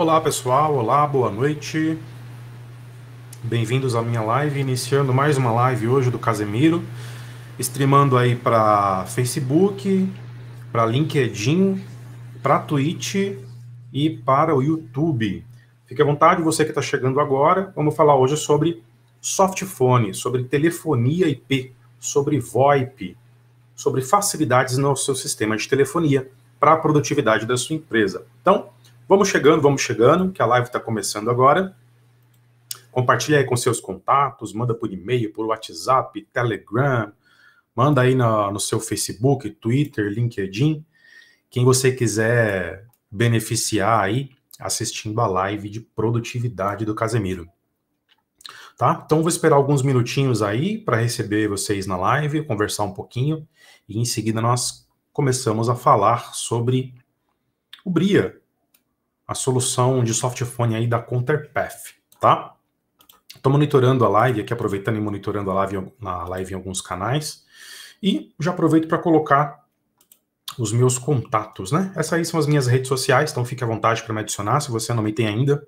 Olá pessoal, olá, boa noite. Bem-vindos à minha live, iniciando mais uma live hoje do Casemiro, streamando aí para Facebook, para LinkedIn, para Twitch e para o YouTube. Fique à vontade, você que está chegando agora. Vamos falar hoje sobre softphone, sobre telefonia IP, sobre VoIP, sobre facilidades no seu sistema de telefonia para a produtividade da sua empresa. Então, Vamos chegando, vamos chegando, que a live está começando agora. Compartilha aí com seus contatos, manda por e-mail, por WhatsApp, Telegram, manda aí no, no seu Facebook, Twitter, LinkedIn, quem você quiser beneficiar aí assistindo a live de produtividade do Casemiro. Tá? Então vou esperar alguns minutinhos aí para receber vocês na live, conversar um pouquinho e em seguida nós começamos a falar sobre o Bria, a solução de softphone aí da Counterpath, tá? Estou monitorando a live aqui, aproveitando e monitorando a live, na live em alguns canais. E já aproveito para colocar os meus contatos, né? Essas aí são as minhas redes sociais, então fique à vontade para me adicionar se você não me tem ainda.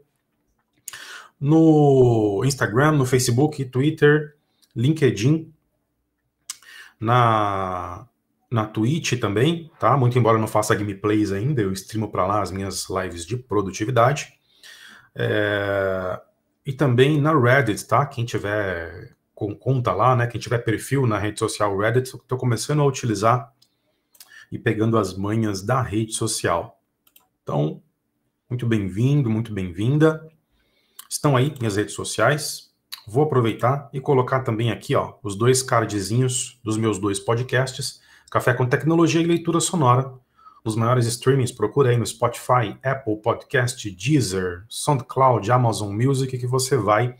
No Instagram, no Facebook, Twitter, LinkedIn, na na Twitch também, tá? Muito embora eu não faça gameplays ainda, eu streamo para lá as minhas lives de produtividade. É... E também na Reddit, tá? Quem tiver com conta lá, né? Quem tiver perfil na rede social Reddit, estou começando a utilizar e pegando as manhas da rede social. Então, muito bem-vindo, muito bem-vinda. Estão aí minhas redes sociais. Vou aproveitar e colocar também aqui, ó, os dois cardzinhos dos meus dois podcasts Café com Tecnologia e Leitura Sonora. Os maiores streamings aí no Spotify, Apple Podcast, Deezer, SoundCloud, Amazon Music que você vai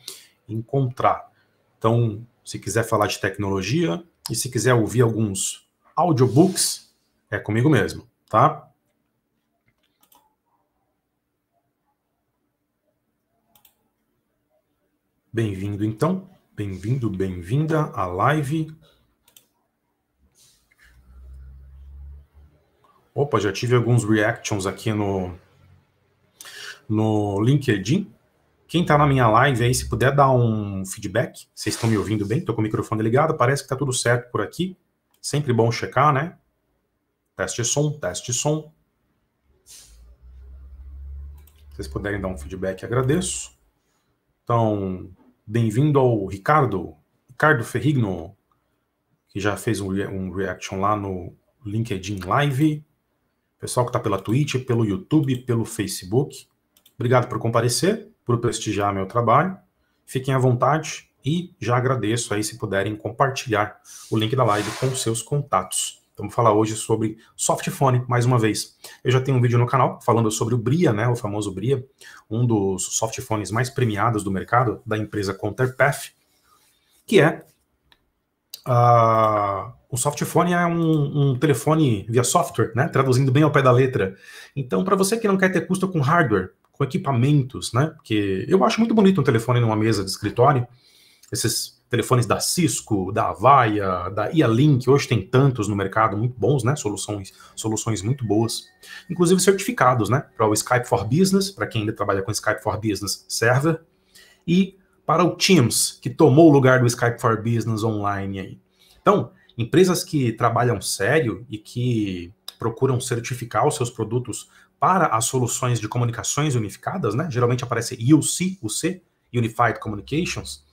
encontrar. Então, se quiser falar de tecnologia e se quiser ouvir alguns audiobooks, é comigo mesmo, tá? Bem-vindo então, bem-vindo, bem-vinda à live Opa, já tive alguns reactions aqui no, no LinkedIn. Quem está na minha live aí, se puder dar um feedback, vocês estão me ouvindo bem? Estou com o microfone ligado, parece que está tudo certo por aqui. Sempre bom checar, né? Teste som, teste som. Se vocês puderem dar um feedback, agradeço. Então, bem-vindo ao Ricardo, Ricardo Ferrigno, que já fez um, um reaction lá no LinkedIn Live. Pessoal que está pela Twitch, pelo YouTube, pelo Facebook. Obrigado por comparecer, por prestigiar meu trabalho. Fiquem à vontade e já agradeço aí se puderem compartilhar o link da live com seus contatos. Então, Vamos falar hoje sobre softphone, mais uma vez. Eu já tenho um vídeo no canal falando sobre o Bria, né, o famoso Bria, um dos softphones mais premiados do mercado, da empresa Counterpath, que é Uh, o softphone é um, um, telefone via software, né? Traduzindo bem ao pé da letra. Então, para você que não quer ter custo com hardware, com equipamentos, né? Porque eu acho muito bonito um telefone numa mesa de escritório. Esses telefones da Cisco, da Avaya, da Ialink, hoje tem tantos no mercado muito bons, né? Soluções, soluções muito boas. Inclusive certificados, né? Para o Skype for Business, para quem ainda trabalha com Skype for Business Server. E para o Teams, que tomou o lugar do Skype for Business online aí. Então, empresas que trabalham sério e que procuram certificar os seus produtos para as soluções de comunicações unificadas, né? Geralmente aparece UC, UC, Unified Communications,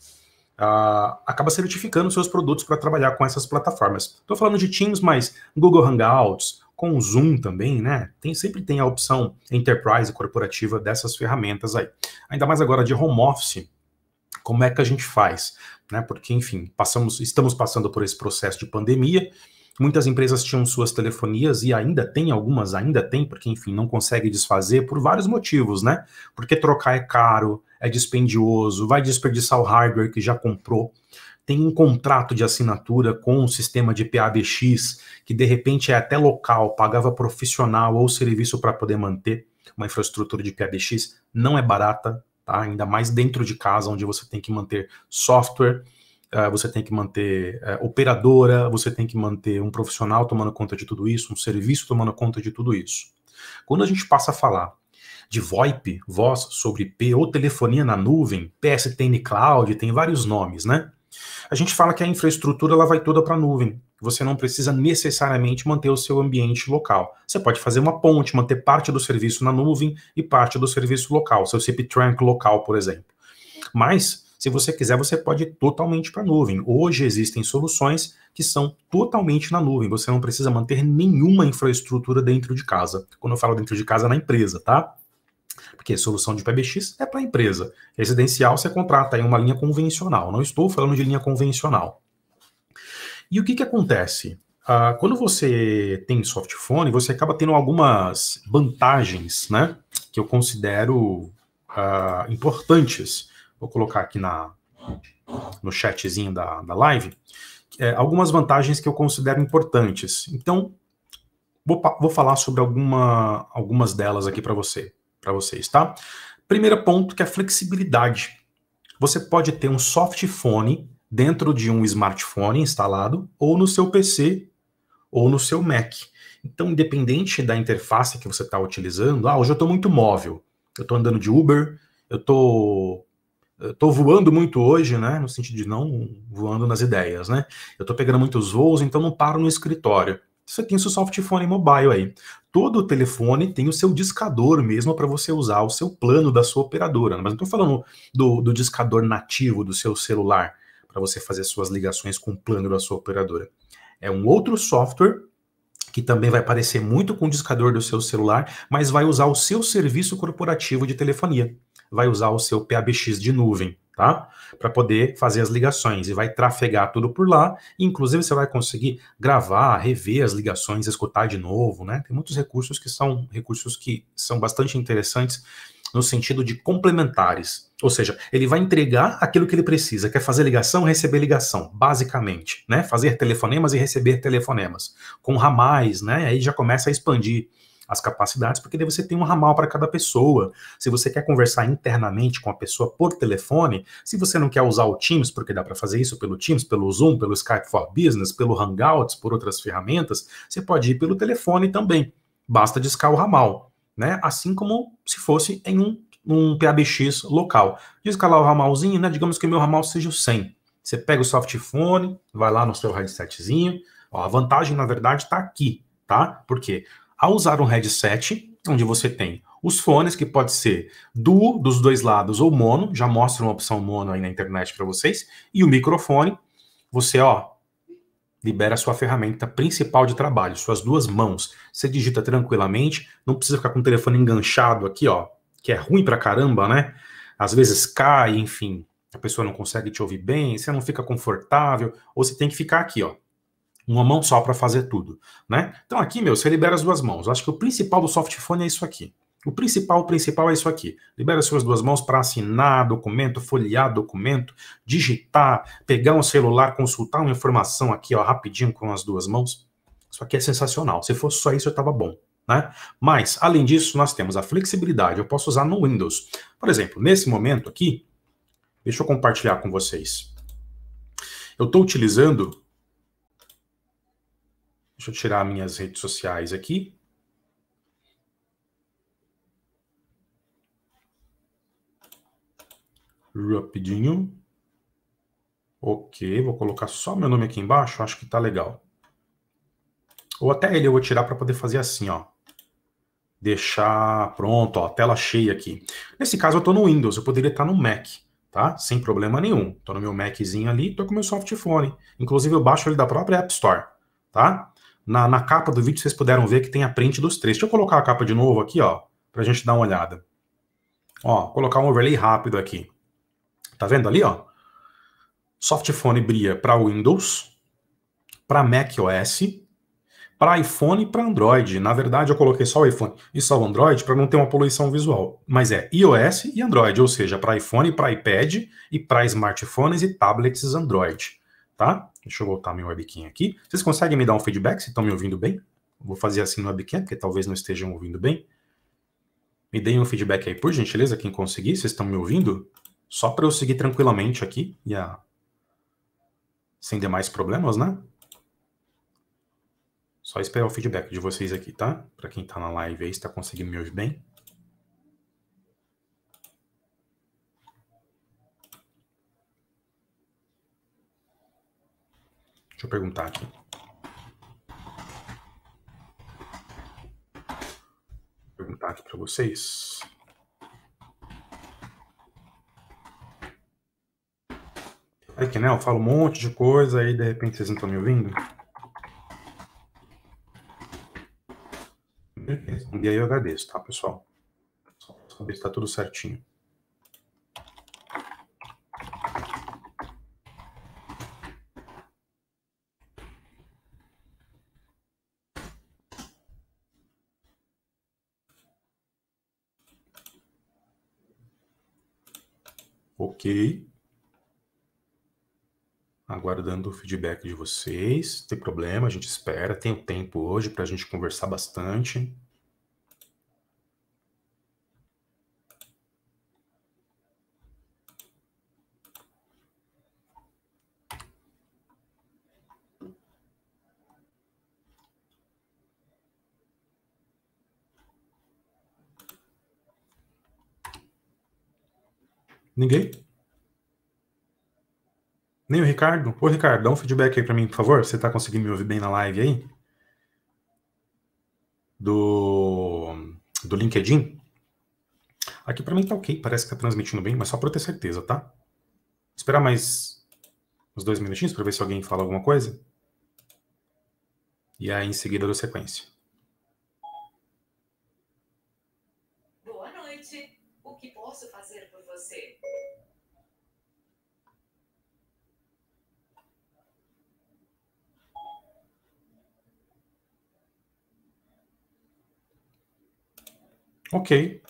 uh, acaba certificando seus produtos para trabalhar com essas plataformas. Estou falando de Teams, mas Google Hangouts, com o Zoom também, né? Tem, sempre tem a opção enterprise corporativa dessas ferramentas aí. Ainda mais agora de home office, como é que a gente faz? Né? Porque, enfim, passamos, estamos passando por esse processo de pandemia. Muitas empresas tinham suas telefonias e ainda tem, algumas ainda tem, porque, enfim, não consegue desfazer por vários motivos, né? Porque trocar é caro, é dispendioso, vai desperdiçar o hardware que já comprou. Tem um contrato de assinatura com um sistema de PABX, que de repente é até local, pagava profissional ou serviço para poder manter uma infraestrutura de PABX, não é barata, tá? ainda mais dentro de casa, onde você tem que manter software, eh, você tem que manter eh, operadora, você tem que manter um profissional tomando conta de tudo isso, um serviço tomando conta de tudo isso. Quando a gente passa a falar de VoIP, voz sobre IP, ou telefonia na nuvem, PSTN Cloud, tem vários nomes, né? A gente fala que a infraestrutura ela vai toda para a nuvem você não precisa necessariamente manter o seu ambiente local. Você pode fazer uma ponte, manter parte do serviço na nuvem e parte do serviço local, seu CPTrank local, por exemplo. Mas, se você quiser, você pode ir totalmente para a nuvem. Hoje existem soluções que são totalmente na nuvem. Você não precisa manter nenhuma infraestrutura dentro de casa. Quando eu falo dentro de casa, é na empresa, tá? Porque solução de PBX é para empresa. Residencial você contrata em uma linha convencional. Não estou falando de linha convencional. E o que, que acontece? Ah, quando você tem softphone, você acaba tendo algumas vantagens, né? Que eu considero ah, importantes. Vou colocar aqui na, no chatzinho da, da live. É, algumas vantagens que eu considero importantes. Então, vou, vou falar sobre alguma, algumas delas aqui para você, para vocês, tá? Primeiro ponto que é a flexibilidade. Você pode ter um softphone dentro de um smartphone instalado ou no seu PC ou no seu Mac. Então, independente da interface que você está utilizando, ah, hoje eu estou muito móvel, eu estou andando de Uber, eu estou estou voando muito hoje, né? No sentido de não voando nas ideias, né? Eu estou pegando muitos voos, então não paro no escritório. Você tem o seu softphone mobile aí. Todo telefone tem o seu discador mesmo para você usar o seu plano da sua operadora. Né. Mas não estou falando do, do discador nativo do seu celular para você fazer suas ligações com o plano da sua operadora. É um outro software que também vai parecer muito com o discador do seu celular, mas vai usar o seu serviço corporativo de telefonia. Vai usar o seu PABX de nuvem, tá? Para poder fazer as ligações e vai trafegar tudo por lá. Inclusive, você vai conseguir gravar, rever as ligações, escutar de novo, né? Tem muitos recursos que são recursos que são bastante interessantes no sentido de complementares. Ou seja, ele vai entregar aquilo que ele precisa, quer fazer ligação, receber ligação, basicamente, né? Fazer telefonemas e receber telefonemas, com ramais, né? Aí já começa a expandir as capacidades, porque daí você tem um ramal para cada pessoa. Se você quer conversar internamente com a pessoa por telefone, se você não quer usar o Teams, porque dá para fazer isso pelo Teams, pelo Zoom, pelo Skype for Business, pelo Hangouts, por outras ferramentas, você pode ir pelo telefone também. Basta discar o ramal né? Assim como se fosse em um, um PABX local. escalar o ramalzinho, né? Digamos que o meu ramal seja o 100. Você pega o softphone, vai lá no seu headsetzinho. Ó, a vantagem, na verdade, está aqui, tá? Porque ao usar um headset, onde você tem os fones, que pode ser duo dos dois lados ou mono, já mostra uma opção mono aí na internet para vocês, e o microfone, você, ó, libera a sua ferramenta principal de trabalho, suas duas mãos. Você digita tranquilamente, não precisa ficar com o telefone enganchado aqui, ó, que é ruim pra caramba, né? Às vezes cai, enfim, a pessoa não consegue te ouvir bem, você não fica confortável, ou você tem que ficar aqui, ó, uma mão só para fazer tudo, né? Então aqui, meu, você libera as duas mãos. Eu acho que o principal do softphone é isso aqui. O principal, o principal é isso aqui. Libera suas duas mãos para assinar documento, folhear documento, digitar, pegar um celular, consultar uma informação aqui, ó, rapidinho com as duas mãos. Isso aqui é sensacional. Se fosse só isso, eu estava bom. Né? Mas, além disso, nós temos a flexibilidade. Eu posso usar no Windows. Por exemplo, nesse momento aqui, deixa eu compartilhar com vocês. Eu estou utilizando. Deixa eu tirar minhas redes sociais aqui. Rapidinho. Ok, vou colocar só meu nome aqui embaixo, acho que tá legal. Ou até ele eu vou tirar para poder fazer assim, ó. Deixar pronto, ó, tela cheia aqui. Nesse caso eu tô no Windows, eu poderia estar tá no Mac, tá? Sem problema nenhum. Tô no meu Maczinho ali, tô com meu softphone. Inclusive eu baixo ele da própria App Store, tá? Na, na capa do vídeo vocês puderam ver que tem a print dos três. Deixa eu colocar a capa de novo aqui, ó, pra gente dar uma olhada. Ó, colocar um overlay rápido aqui. Tá vendo ali, ó? Softphone Bria para Windows, para Mac OS, para iPhone e para Android. Na verdade, eu coloquei só o iPhone e só o Android para não ter uma poluição visual. Mas é iOS e Android, ou seja, para iPhone, para iPad e para smartphones e tablets Android. Tá? Deixa eu voltar meu webcam aqui. Vocês conseguem me dar um feedback se estão me ouvindo bem? Vou fazer assim no webcam, porque talvez não estejam ouvindo bem. Me deem um feedback aí, por gentileza, quem conseguir. Vocês estão me ouvindo? Só para eu seguir tranquilamente aqui e a... sem demais problemas, né? Só esperar o feedback de vocês aqui, tá? Para quem está na live aí, está conseguindo me ouvir bem. Deixa eu perguntar aqui. Perguntar aqui para vocês. É que, né, eu falo um monte de coisa aí de repente vocês não estão me ouvindo. Beleza. E aí eu agradeço, tá, pessoal? Só saber se tá tudo certinho. Ok aguardando o feedback de vocês. Não tem problema, a gente espera. Tem o tempo hoje para a gente conversar bastante. Ninguém? Nem o Ricardo? Ô, Ricardo, dá um feedback aí para mim, por favor. Você tá conseguindo me ouvir bem na live aí? Do, do LinkedIn? Aqui para mim tá ok, parece que tá transmitindo bem, mas só para ter certeza, tá? Vou esperar mais uns dois minutinhos para ver se alguém fala alguma coisa. E aí em seguida dou sequência. Ok.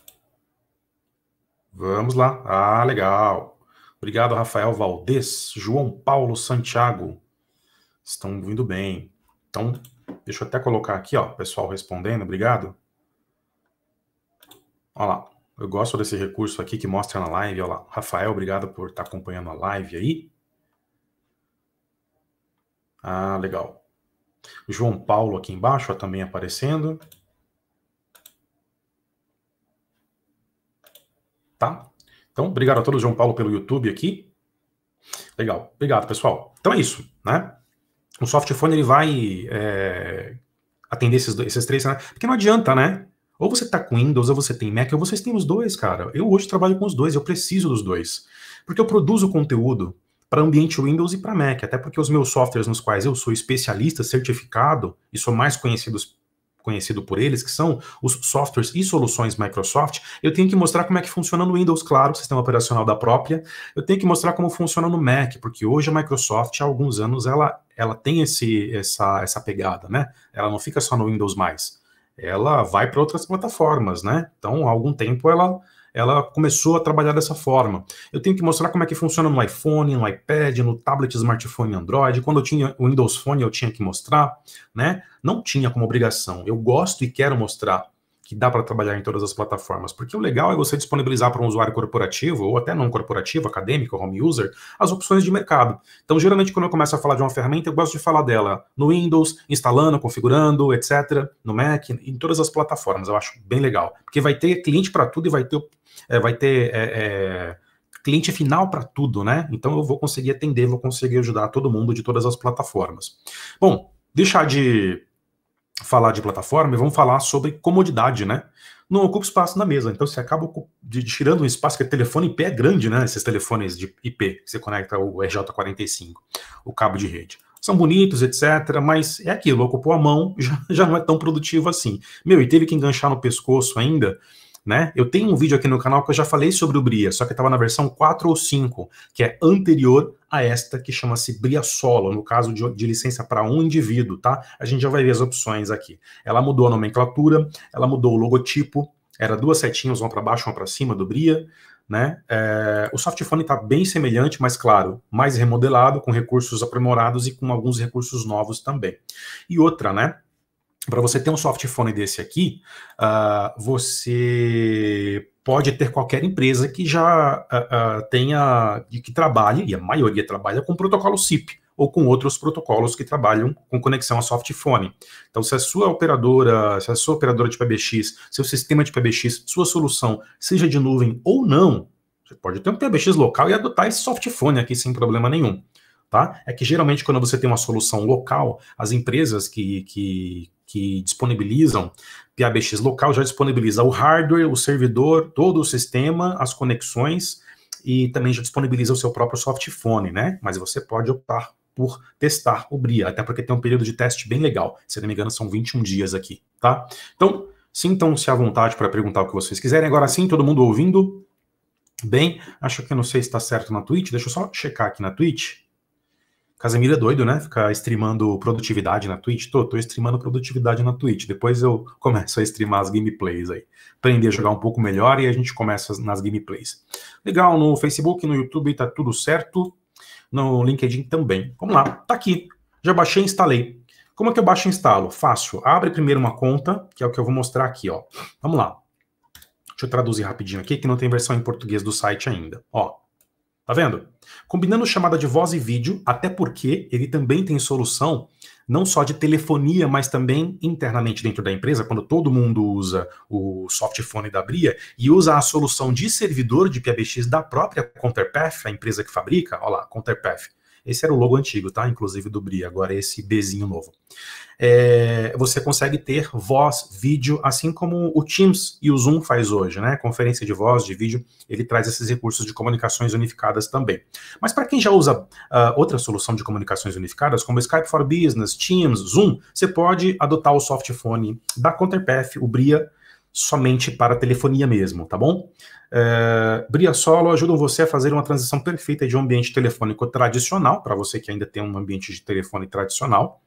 Vamos lá. Ah, legal. Obrigado, Rafael Valdez, João Paulo Santiago. Estão vindo bem. Então, deixa eu até colocar aqui, ó, pessoal respondendo. Obrigado. Olha lá. Eu gosto desse recurso aqui que mostra na live. Olha lá. Rafael, obrigado por estar acompanhando a live aí. Ah, legal. João Paulo aqui embaixo ó, também aparecendo. tá? Então, obrigado a todos, João Paulo, pelo YouTube aqui. Legal, obrigado, pessoal. Então é isso, né? O softphone ele vai é, atender esses, dois, esses três, né? porque não adianta, né? Ou você tá com Windows, ou você tem Mac, ou vocês têm os dois, cara. Eu hoje trabalho com os dois, eu preciso dos dois. Porque eu produzo conteúdo para ambiente Windows e para Mac, até porque os meus softwares nos quais eu sou especialista, certificado, e sou mais conhecido conhecido por eles, que são os softwares e soluções Microsoft, eu tenho que mostrar como é que funciona no Windows, claro, sistema operacional da própria. Eu tenho que mostrar como funciona no Mac, porque hoje a Microsoft, há alguns anos, ela, ela tem esse, essa, essa pegada, né? Ela não fica só no Windows mais. Ela vai para outras plataformas, né? Então, há algum tempo ela ela começou a trabalhar dessa forma. Eu tenho que mostrar como é que funciona no iPhone, no iPad, no tablet, smartphone, Android. Quando eu tinha o Windows Phone, eu tinha que mostrar, né? Não tinha como obrigação. Eu gosto e quero mostrar que dá para trabalhar em todas as plataformas, porque o legal é você disponibilizar para um usuário corporativo ou até não corporativo, acadêmico, home user, as opções de mercado. Então, geralmente quando eu começo a falar de uma ferramenta, eu gosto de falar dela no Windows, instalando, configurando, etc, no Mac, em todas as plataformas. Eu acho bem legal, porque vai ter cliente para tudo e vai ter é, vai ter é, é cliente final para tudo, né? Então eu vou conseguir atender, vou conseguir ajudar todo mundo de todas as plataformas. Bom, deixar de falar de plataforma e vamos falar sobre comodidade, né? Não ocupa espaço na mesa, então você acaba de, tirando um espaço que é telefone IP é grande, né? Esses telefones de IP, você conecta o RJ45, o cabo de rede. São bonitos, etc., mas é aquilo, ocupou a mão, já, já não é tão produtivo assim. Meu, e teve que enganchar no pescoço ainda, né? Eu tenho um vídeo aqui no canal que eu já falei sobre o Bria, só que estava na versão 4 ou 5, que é anterior a esta que chama-se Bria Solo, no caso de, de licença para um indivíduo, tá? A gente já vai ver as opções aqui. Ela mudou a nomenclatura, ela mudou o logotipo, era duas setinhas, uma para baixo, uma para cima do Bria, né? É, o softphone está bem semelhante, mas claro, mais remodelado, com recursos aprimorados e com alguns recursos novos também. E outra, né? para você ter um softphone desse aqui, uh, você pode ter qualquer empresa que já uh, uh, tenha, que trabalhe, e a maioria trabalha com protocolo SIP ou com outros protocolos que trabalham com conexão a softphone. Então, se a sua operadora, se a sua operadora de PBX, seu sistema de PBX, sua solução, seja de nuvem ou não, você pode ter um PBX local e adotar esse softphone aqui sem problema nenhum. Tá? É que geralmente quando você tem uma solução local, as empresas que, que que disponibilizam PABX local já disponibiliza o hardware, o servidor, todo o sistema, as conexões e também já disponibiliza o seu próprio softphone, né? Mas você pode optar por testar o BRIA, até porque tem um período de teste bem legal. Se não me engano, são 21 dias aqui, tá? Então, sintam-se à vontade para perguntar o que vocês quiserem. Agora sim, todo mundo ouvindo? Bem, acho que eu não sei se está certo na Twitch. Deixa eu só checar aqui na Twitch. Casemiro é doido, né? Ficar streamando produtividade na Twitch. Tô, tô streamando produtividade na Twitch. Depois eu começo a streamar as gameplays aí. Aprender a jogar um pouco melhor e a gente começa nas gameplays. Legal, no Facebook, no YouTube tá tudo certo. No LinkedIn também. Vamos lá, tá aqui. Já baixei e instalei. Como é que eu baixo e instalo? Fácil. Abre primeiro uma conta, que é o que eu vou mostrar aqui, ó. Vamos lá. Deixa eu traduzir rapidinho aqui, que não tem versão em português do site ainda. Ó, Tá vendo? Combinando chamada de voz e vídeo, até porque ele também tem solução não só de telefonia, mas também internamente dentro da empresa, quando todo mundo usa o softphone da Bria e usa a solução de servidor de PBX da própria Counterpath, a empresa que fabrica, olha lá, Counterpath, esse era o logo antigo, tá? Inclusive do Bri, agora é esse Bzinho novo. É, você consegue ter voz, vídeo, assim como o Teams e o Zoom faz hoje, né? Conferência de voz, de vídeo, ele traz esses recursos de comunicações unificadas também. Mas para quem já usa uh, outra solução de comunicações unificadas, como Skype for Business, Teams, Zoom, você pode adotar o softphone da Counterpath, o Bria, somente para telefonia mesmo, tá bom? É, Solo ajudam você a fazer uma transição perfeita de um ambiente telefônico tradicional, para você que ainda tem um ambiente de telefone tradicional,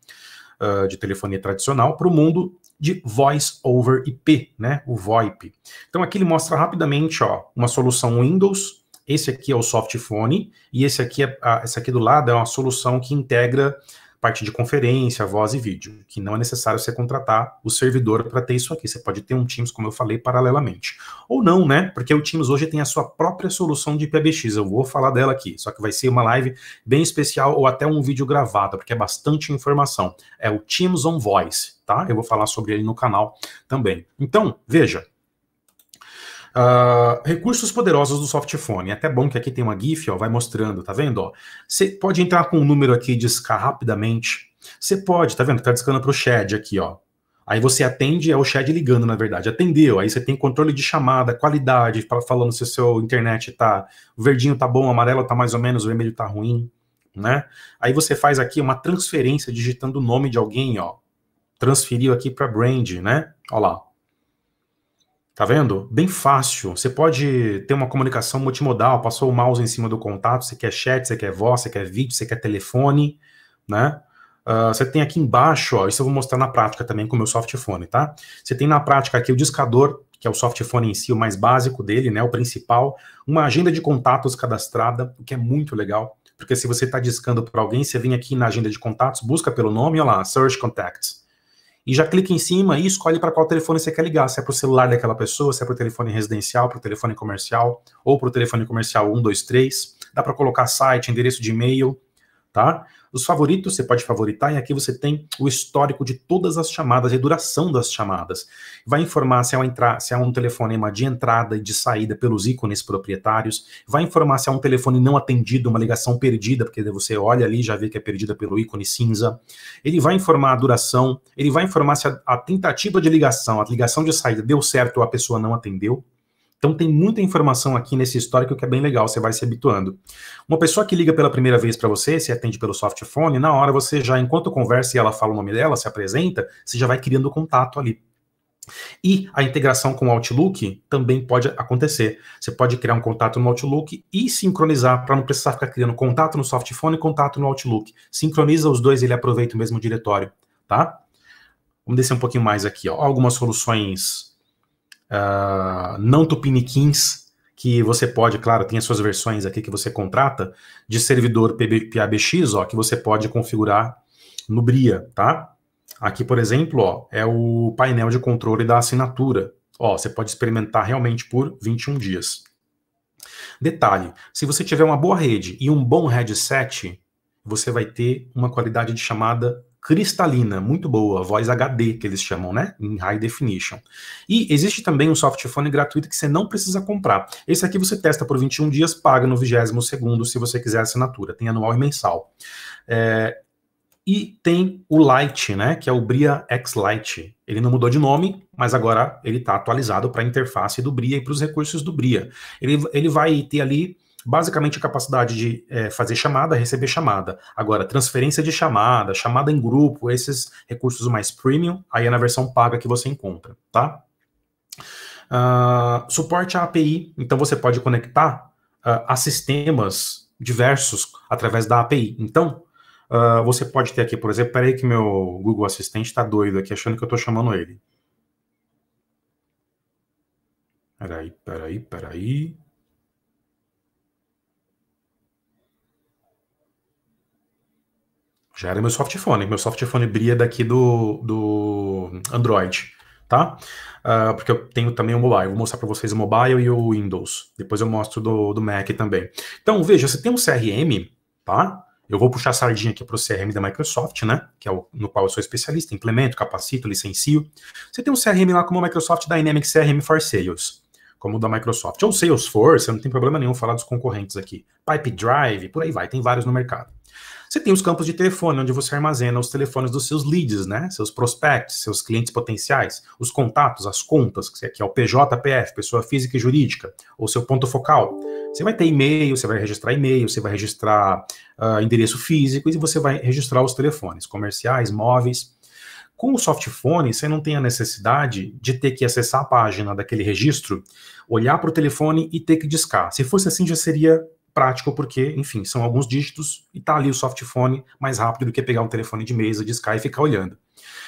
uh, de telefonia tradicional, para o mundo de Voice over IP, né? O VoIP. Então aqui ele mostra rapidamente, ó, uma solução Windows. Esse aqui é o Softphone e esse aqui é, a, ah, esse aqui do lado é uma solução que integra parte de conferência, voz e vídeo, que não é necessário você contratar o servidor para ter isso aqui. Você pode ter um Teams, como eu falei, paralelamente. Ou não, né? Porque o Teams hoje tem a sua própria solução de IPBX. Eu vou falar dela aqui, só que vai ser uma live bem especial ou até um vídeo gravado, porque é bastante informação. É o Teams on Voice, tá? Eu vou falar sobre ele no canal também. Então, veja, Uh, recursos poderosos do Softphone. É até bom que aqui tem uma GIF, ó, vai mostrando, tá vendo? Você pode entrar com um número aqui e discar rapidamente. Você pode, tá vendo? Tá discando para o Shed aqui, ó. Aí você atende, é o Shed ligando, na verdade. Atendeu, aí você tem controle de chamada, qualidade, falando se o seu internet tá. O verdinho tá bom, o amarelo tá mais ou menos, o vermelho tá ruim, né? Aí você faz aqui uma transferência digitando o nome de alguém, ó. Transferiu aqui para brand, né? Olha lá, Tá vendo? Bem fácil. Você pode ter uma comunicação multimodal. Passou o mouse em cima do contato. Você quer chat, você quer voz, você quer vídeo, você quer telefone, né? Uh, você tem aqui embaixo, ó, isso eu vou mostrar na prática também com o meu softphone, tá? Você tem na prática aqui o discador, que é o softphone em si, o mais básico dele, né? O principal. Uma agenda de contatos cadastrada, o que é muito legal. Porque se você está discando para alguém, você vem aqui na agenda de contatos, busca pelo nome, olha lá, Search Contacts e já clica em cima e escolhe para qual telefone você quer ligar, se é para o celular daquela pessoa, se é para o telefone residencial, para o telefone comercial, ou para o telefone comercial 123. Dá para colocar site, endereço de e-mail, tá? Os favoritos você pode favoritar e aqui você tem o histórico de todas as chamadas e duração das chamadas. Vai informar se é, entrar, se é um telefonema de entrada e de saída pelos ícones proprietários, vai informar se é um telefone não atendido, uma ligação perdida, porque você olha ali e já vê que é perdida pelo ícone cinza. Ele vai informar a duração, ele vai informar se a, a tentativa de ligação, a ligação de saída deu certo ou a pessoa não atendeu. Então tem muita informação aqui nesse histórico que é bem legal, você vai se habituando. Uma pessoa que liga pela primeira vez para você, se atende pelo softphone, na hora você já, enquanto conversa e ela fala o nome dela, se apresenta, você já vai criando contato ali. E a integração com o Outlook também pode acontecer. Você pode criar um contato no Outlook e sincronizar para não precisar ficar criando contato no softphone e contato no Outlook. Sincroniza os dois, e ele aproveita o mesmo diretório, tá? Vamos descer um pouquinho mais aqui, ó. Algumas soluções ah, não tupiniquins, que você pode, claro, tem as suas versões aqui que você contrata, de servidor PABX, ó, que você pode configurar no Bria, tá? Aqui, por exemplo, ó, é o painel de controle da assinatura. Ó, você pode experimentar realmente por 21 dias. Detalhe, se você tiver uma boa rede e um bom headset, você vai ter uma qualidade de chamada cristalina, muito boa, voz HD que eles chamam, né? Em high definition. E existe também um softphone gratuito que você não precisa comprar. Esse aqui você testa por 21 dias, paga no 22 segundo se você quiser assinatura, tem anual e mensal. É, e tem o Lite, né, que é o Bria X Lite. Ele não mudou de nome, mas agora ele está atualizado para a interface do Bria e para os recursos do Bria. Ele, ele vai ter ali basicamente a capacidade de é, fazer chamada, receber chamada. Agora, transferência de chamada, chamada em grupo, esses recursos mais premium, aí é na versão paga que você encontra, tá? Uh, suporte à API, então você pode conectar uh, a sistemas diversos através da API. Então, uh, você pode ter aqui, por exemplo, peraí que meu Google Assistente está doido aqui, achando que eu estou chamando ele. Peraí, peraí, peraí. Já era meu softphone. Meu softphone brilha daqui do, do Android, tá? Uh, porque eu tenho também o mobile. Vou mostrar para vocês o mobile e o Windows. Depois eu mostro do, do Mac também. Então, veja, você tem um CRM, tá? Eu vou puxar a sardinha aqui para o CRM da Microsoft, né? Que é o no qual eu sou especialista, implemento, capacito, licencio. Você tem um CRM lá como o Microsoft Dynamics CRM for Sales, como o da Microsoft. Ou Salesforce, não tem problema nenhum falar dos concorrentes aqui. Pipe Drive, por aí vai, tem vários no mercado. Você tem os campos de telefone, onde você armazena os telefones dos seus leads, né? Seus prospects, seus clientes potenciais, os contatos, as contas, que é o PJPF, pessoa física e jurídica, ou seu ponto focal. Você vai ter e-mail, você vai registrar e-mail, você vai registrar uh, endereço físico e você vai registrar os telefones comerciais, móveis. Com o softphone, você não tem a necessidade de ter que acessar a página daquele registro, olhar para o telefone e ter que discar. Se fosse assim, já seria prático porque, enfim, são alguns dígitos e tá ali o softphone mais rápido do que pegar um telefone de mesa, de Sky e ficar olhando.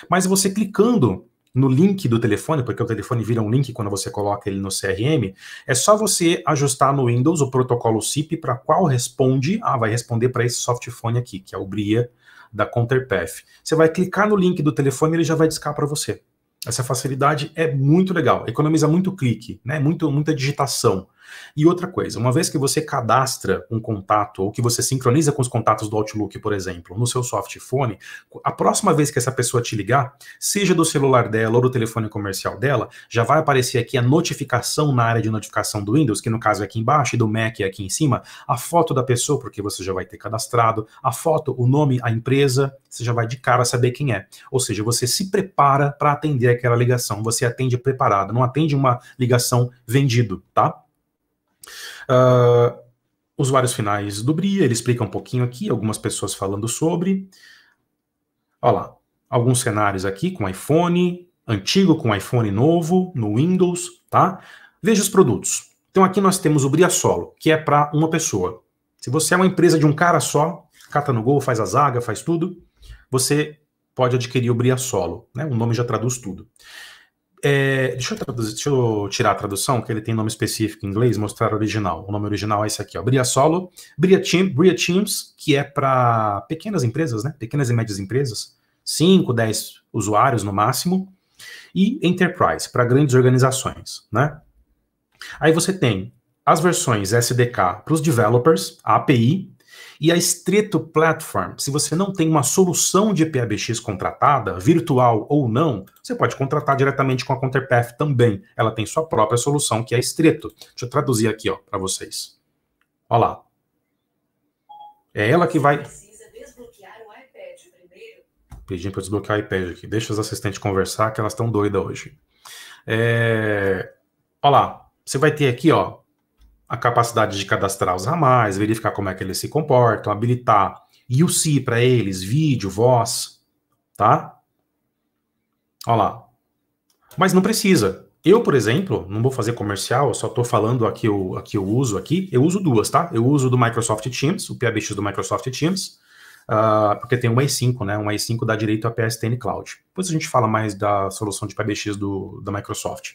Mas você clicando no link do telefone, porque o telefone vira um link quando você coloca ele no CRM, é só você ajustar no Windows o protocolo SIP para qual responde, ah, vai responder para esse softphone aqui, que é o BRIA da Counterpath. Você vai clicar no link do telefone, e ele já vai discar para você. Essa facilidade é muito legal, economiza muito clique, né? Muito, muita digitação. E outra coisa, uma vez que você cadastra um contato ou que você sincroniza com os contatos do Outlook, por exemplo, no seu softphone, a próxima vez que essa pessoa te ligar, seja do celular dela ou do telefone comercial dela, já vai aparecer aqui a notificação na área de notificação do Windows, que no caso é aqui embaixo, e do Mac é aqui em cima, a foto da pessoa, porque você já vai ter cadastrado, a foto, o nome, a empresa, você já vai de cara saber quem é. Ou seja, você se prepara para atender aquela ligação, você atende preparado, não atende uma ligação vendido, tá? Uh, usuários finais do Bria, ele explica um pouquinho aqui, algumas pessoas falando sobre. Olha lá, alguns cenários aqui com iPhone, antigo com iPhone novo, no Windows, tá? Veja os produtos. Então aqui nós temos o Bria Solo, que é para uma pessoa. Se você é uma empresa de um cara só, cata no gol, faz a zaga, faz tudo, você pode adquirir o Bria Solo, né? O nome já traduz tudo. É, deixa, eu traduzir, deixa eu tirar a tradução, que ele tem nome específico em inglês, mostrar o original. O nome original é esse aqui, ó. Bria Solo, Bria, Team, Bria Teams, que é para pequenas empresas, né? Pequenas e médias empresas, 5, 10 usuários no máximo, e Enterprise, para grandes organizações, né? Aí você tem as versões SDK para os developers, a API, e a Estreto Platform, se você não tem uma solução de PABX contratada, virtual ou não, você pode contratar diretamente com a Counterpath também. Ela tem sua própria solução, que é Estreto. Deixa eu traduzir aqui para vocês. Olha lá. É ela que vai... Pedindo para desbloquear o iPad aqui. Deixa os assistentes conversar, que elas estão doidas hoje. É... Olha lá. Você vai ter aqui, ó, a capacidade de cadastrar os ramais, verificar como é que eles se comportam, habilitar UC para eles, vídeo, voz, tá? Olha lá. Mas não precisa. Eu, por exemplo, não vou fazer comercial, eu só estou falando aqui o aqui eu uso aqui. Eu uso duas, tá? Eu uso do Microsoft Teams, o PBX do Microsoft Teams, uh, porque tem um i5, né? Um i5 dá direito a PSTN Cloud. Depois a gente fala mais da solução de PBX do, da Microsoft.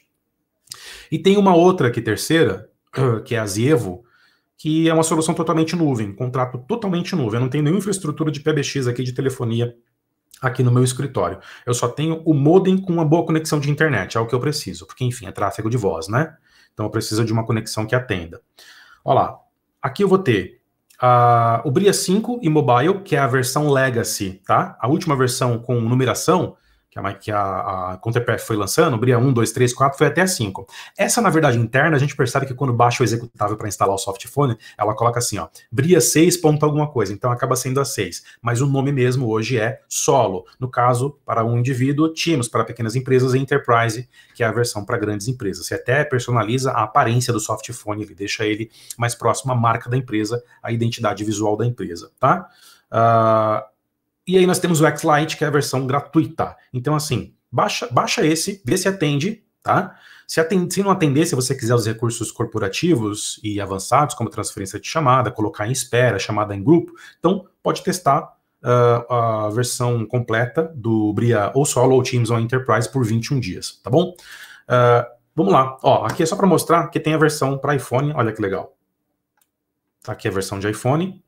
E tem uma outra aqui, terceira, que é a Zievo, que é uma solução totalmente nuvem, contrato totalmente nuvem. Eu não tenho nenhuma infraestrutura de PBX aqui de telefonia aqui no meu escritório. Eu só tenho o modem com uma boa conexão de internet, é o que eu preciso, porque enfim, é tráfego de voz, né? Então eu preciso de uma conexão que atenda. Olha lá, aqui eu vou ter o Bria 5 e Mobile, que é a versão Legacy, tá? A última versão com numeração, que a, que a, a Counterpath foi lançando, Bria 1, 2, 3, 4, foi até 5. Essa, na verdade, interna, a gente percebe que quando baixa o executável para instalar o softphone, ela coloca assim, ó, bria 6 ponto alguma coisa, então acaba sendo a 6. Mas o nome mesmo hoje é solo. No caso, para um indivíduo, Teams, para pequenas empresas, e Enterprise, que é a versão para grandes empresas. Você até personaliza a aparência do softphone, ele deixa ele mais próximo à marca da empresa, à identidade visual da empresa, tá? Uh, e aí nós temos o X Lite que é a versão gratuita. Então, assim, baixa, baixa esse, vê se atende, tá? Se, atende, se não atender, se você quiser os recursos corporativos e avançados, como transferência de chamada, colocar em espera, chamada em grupo, então pode testar uh, a versão completa do Bria ou Solo, ou Teams ou Enterprise por 21 dias, tá bom? Uh, vamos lá, ó, aqui é só para mostrar que tem a versão para iPhone, olha que legal. Tá aqui é a versão de iPhone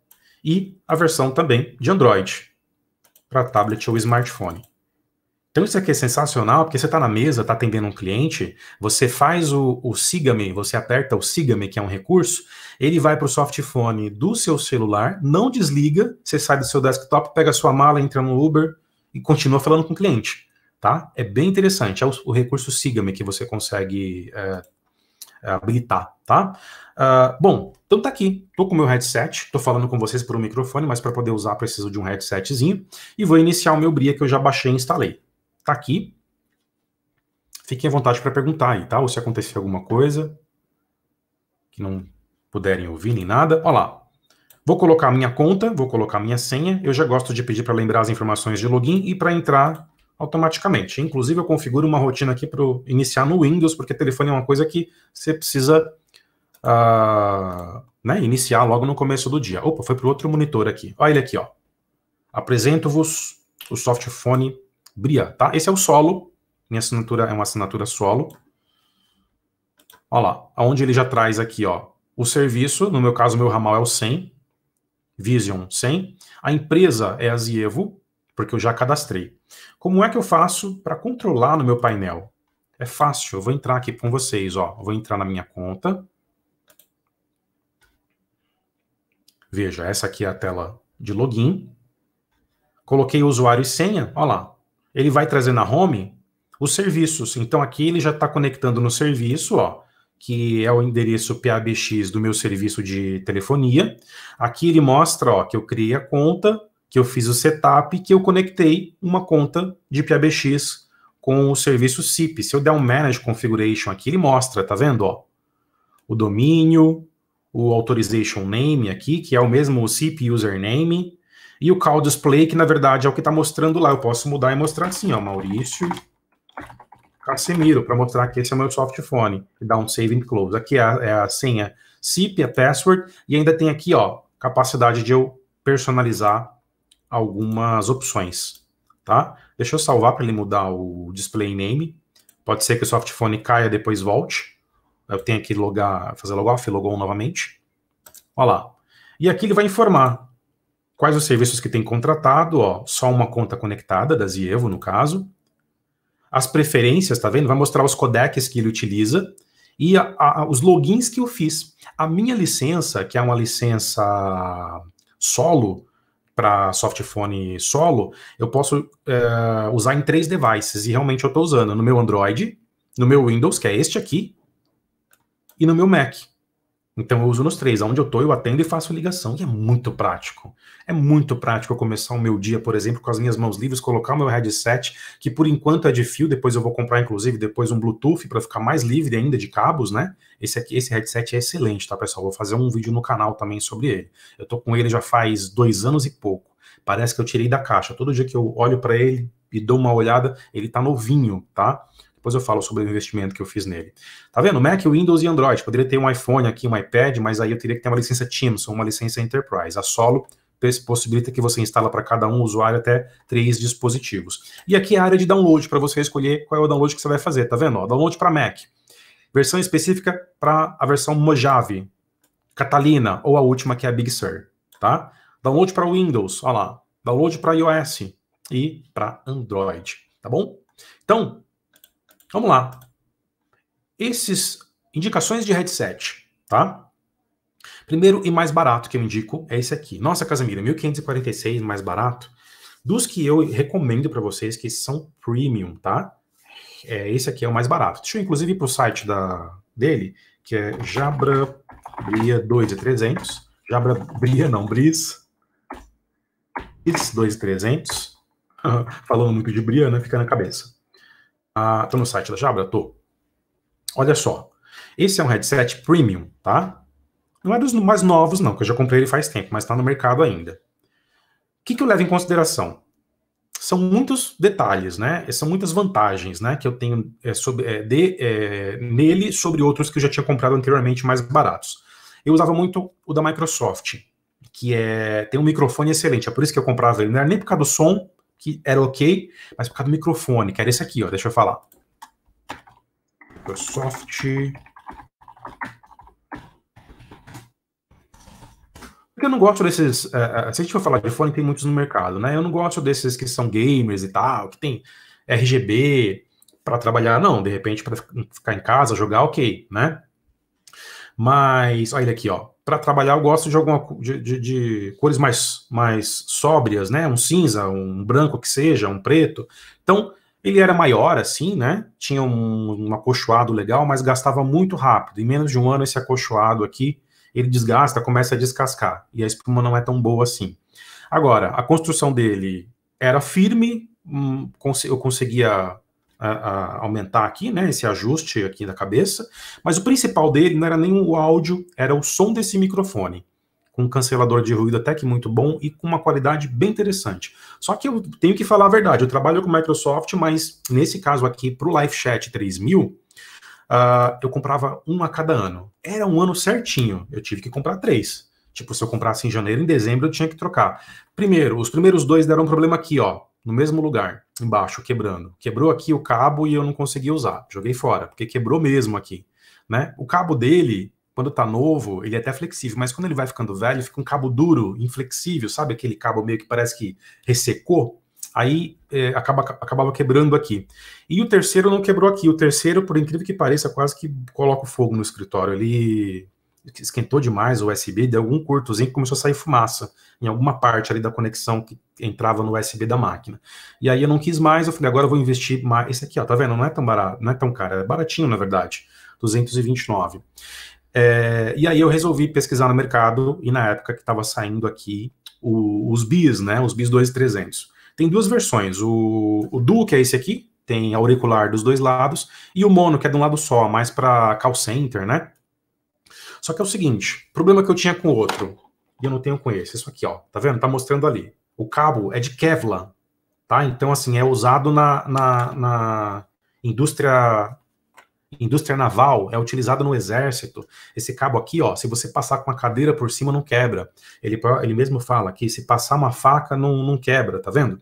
e a versão também de Android para tablet ou smartphone. Então isso aqui é sensacional, porque você está na mesa, está atendendo um cliente, você faz o, o Sigame, você aperta o Sigame, que é um recurso, ele vai para o softphone do seu celular, não desliga, você sai do seu desktop, pega a sua mala, entra no Uber e continua falando com o cliente, tá? É bem interessante, é o, o recurso Sigame que você consegue é, é, habilitar, tá? Uh, bom, então tá aqui. Tô com o meu headset, tô falando com vocês por um microfone, mas para poder usar preciso de um headsetzinho. E vou iniciar o meu Bria que eu já baixei e instalei. Tá aqui. Fiquem à vontade para perguntar aí, tá? Ou se acontecer alguma coisa que não puderem ouvir nem nada. Olha lá, Vou colocar minha conta, vou colocar minha senha. Eu já gosto de pedir para lembrar as informações de login e para entrar automaticamente. Inclusive, eu configuro uma rotina aqui para iniciar no Windows, porque telefone é uma coisa que você precisa uh, né, iniciar logo no começo do dia. Opa, foi para outro monitor aqui. Olha ele aqui, ó. Apresento-vos o softphone Bria, tá? Esse é o solo. Minha assinatura é uma assinatura solo. Olha lá, onde ele já traz aqui, ó, o serviço, no meu caso, meu ramal é o 100, Vision 100. A empresa é a Zievo, porque eu já cadastrei. Como é que eu faço para controlar no meu painel? É fácil, eu vou entrar aqui com vocês, ó. Eu vou entrar na minha conta. Veja, essa aqui é a tela de login. Coloquei usuário e senha, ó lá. Ele vai trazer na home os serviços. Então aqui ele já está conectando no serviço, ó que é o endereço PABX do meu serviço de telefonia. Aqui ele mostra ó, que eu criei a conta, que eu fiz o setup, que eu conectei uma conta de PABX com o serviço SIP. Se eu der um Manage Configuration aqui, ele mostra, tá vendo? Ó, o domínio, o Authorization Name aqui, que é o mesmo SIP Username, e o Call Display, que na verdade é o que está mostrando lá. Eu posso mudar e mostrar assim, ó, Maurício Casemiro, para mostrar que esse é o meu softphone. phone. E dar um Save and Close. Aqui é a, é a senha SIP, a password, e ainda tem aqui, ó, capacidade de eu personalizar algumas opções, tá? Deixa eu salvar para ele mudar o display name. Pode ser que o softphone caia depois volte. Eu tenho que logar, fazer logoff, logon novamente. Olha lá. E aqui ele vai informar quais os serviços que tem contratado, ó, só uma conta conectada, da Zievo, no caso. As preferências, tá vendo? Vai mostrar os codecs que ele utiliza e a, a, os logins que eu fiz. A minha licença, que é uma licença solo, para softphone solo, eu posso é, usar em três devices, e realmente eu estou usando no meu Android, no meu Windows, que é este aqui, e no meu Mac. Então eu uso nos três, aonde eu estou eu atendo e faço ligação, e é muito prático. É muito prático eu começar o meu dia, por exemplo, com as minhas mãos livres, colocar o meu headset, que por enquanto é de fio, depois eu vou comprar inclusive depois um Bluetooth para ficar mais livre ainda de cabos, né? Esse aqui, esse headset é excelente, tá, pessoal? Vou fazer um vídeo no canal também sobre ele. Eu tô com ele já faz dois anos e pouco. Parece que eu tirei da caixa. Todo dia que eu olho para ele e dou uma olhada, ele tá novinho, tá? Depois eu falo sobre o investimento que eu fiz nele. Tá vendo? Mac, Windows e Android. Poderia ter um iPhone aqui, um iPad, mas aí eu teria que ter uma licença Teams ou uma licença Enterprise. A Solo possibilita que você instala para cada um usuário até três dispositivos. E aqui é a área de download para você escolher qual é o download que você vai fazer. Tá vendo? Ó, download para Mac. Versão específica para a versão Mojave, Catalina ou a última que é a Big Sur, tá? Download para Windows, olha lá. Download para iOS e para Android, tá bom? Então, Vamos lá. Esses indicações de headset, tá? Primeiro e mais barato que eu indico é esse aqui. Nossa, Casamira, 1546, mais barato. Dos que eu recomendo para vocês, que são premium, tá? É, esse aqui é o mais barato. Deixa eu, inclusive, ir pro site da, dele, que é Jabra Bria 2300. Jabra Bria, não, Bris. Bris 2300. Falando muito de Bria, né? Fica na cabeça. Ah, tô no site da Jabra? Tô. Olha só. Esse é um headset premium, tá? Não é dos mais novos, não, que eu já comprei ele faz tempo, mas está no mercado ainda. O que, que eu levo em consideração? São muitos detalhes, né? São muitas vantagens, né? Que eu tenho é, sobre, é, de, é, nele sobre outros que eu já tinha comprado anteriormente mais baratos. Eu usava muito o da Microsoft, que é, tem um microfone excelente, é por isso que eu comprava ele. Não era nem por causa do som, que era ok, mas por causa do microfone, que era esse aqui, ó, deixa eu falar. Microsoft. Porque eu não gosto desses. Uh, se a gente for falar de fone, tem muitos no mercado, né? Eu não gosto desses que são gamers e tal, que tem RGB para trabalhar, não. De repente, para ficar em casa, jogar, ok, né? Mas, olha aqui, ó. Para trabalhar, eu gosto de alguma de, de, de, cores mais, mais sóbrias, né? Um cinza, um branco que seja, um preto. Então, ele era maior, assim, né? Tinha um, um acolchoado legal, mas gastava muito rápido. Em menos de um ano, esse acolchoado aqui, ele desgasta, começa a descascar. E a espuma não é tão boa assim. Agora, a construção dele era firme, hum, eu conseguia a, a aumentar aqui, né, esse ajuste aqui da cabeça, mas o principal dele não era nem o áudio, era o som desse microfone, com um cancelador de ruído até que muito bom e com uma qualidade bem interessante. Só que eu tenho que falar a verdade, eu trabalho com Microsoft, mas nesse caso aqui, para o Live Chat 3000, Uh, ah, eu comprava um a cada ano. Era um ano certinho, eu tive que comprar três. Tipo, se eu comprasse em janeiro, em dezembro eu tinha que trocar. Primeiro, os primeiros dois deram um problema aqui, ó no mesmo lugar, embaixo, quebrando. Quebrou aqui o cabo e eu não consegui usar. Joguei fora, porque quebrou mesmo aqui. Né? O cabo dele, quando tá novo, ele é até flexível, mas quando ele vai ficando velho, fica um cabo duro, inflexível, sabe? Aquele cabo meio que parece que ressecou. Aí é, acaba, acabava quebrando aqui. E o terceiro não quebrou aqui. O terceiro, por incrível que pareça, quase que coloca fogo no escritório. Ele esquentou demais o USB, deu algum curtozinho que começou a sair fumaça em alguma parte ali da conexão que entrava no USB da máquina. E aí eu não quis mais, eu falei, agora eu vou investir mais. Esse aqui, ó, tá vendo? Não é tão barato, não é tão caro, é baratinho, na verdade, 229. É, e aí eu resolvi pesquisar no mercado, e na época que estava saindo aqui o, os BIS, né? Os BIS 2300. Tem duas versões. O, o Duo, que é esse aqui, tem auricular dos dois lados, e o mono, que é de um lado só, mais para call center, né? Só que é o seguinte, problema que eu tinha com o outro e eu não tenho com esse, isso aqui, ó, tá vendo? Tá mostrando ali. O cabo é de Kevlar, tá? Então, assim, é usado na, na, na indústria indústria naval, é utilizado no exército. Esse cabo aqui, ó, se você passar com a cadeira por cima, não quebra. Ele, ele mesmo fala que se passar uma faca, não, não quebra, tá vendo?